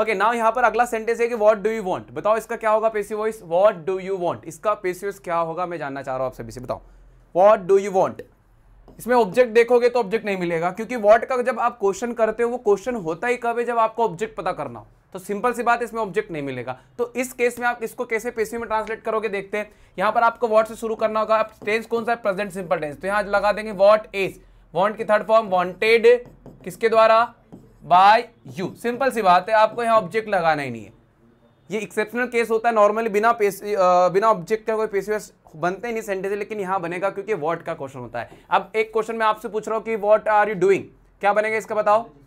okay now यहां पर अगला सेंटेंस है कि व्हाट डू यू वांट बताओ इसका क्या होगा passive voice what do you want इसका पेसी वॉइस क्या होगा मैं जानना चाह रहा हूं आप सभी से बताओ व्हाट डू यू वांट इसमें ऑब्जेक्ट देखोगे तो ऑब्जेक्ट नहीं मिलेगा क्योंकि व्हाट का जब आप क्वेश्चन करते हो वो क्वेश्चन होता ही कब है जब आपको ऑब्जेक्ट पता करना हो तो सिंपल सी बात इसमें ऑब्जेक्ट नहीं मिलेगा तो इस केस में आप इसको कैसे पेसिव में ट्रांसलेट करोगे देखते हैं यहाँ पर आपको वॉट से शुरू करना होगा आप टेंस कौन सा है प्रेजेंट सिंपल टेंस तो यहाँ लगा देंगे वॉट इज वॉन्ट की थर्ड फॉर्म वॉन्टेड किसके द्वारा बाय यू सिंपल सी बात है आपको यहाँ ऑब्जेक्ट लगाना ही नहीं है ये एक्सेप्शनल केस होता है नॉर्मली बिना बिना ऑब्जेक्ट का कोई पेसीवेस बनते नहीं सेंटेंस लेकिन यहाँ बनेगा क्योंकि वॉट का क्वेश्चन होता है अब एक क्वेश्चन मैं आपसे पूछ रहा हूँ कि वॉट आर यू डूइंग क्या बनेगा इसका बताओ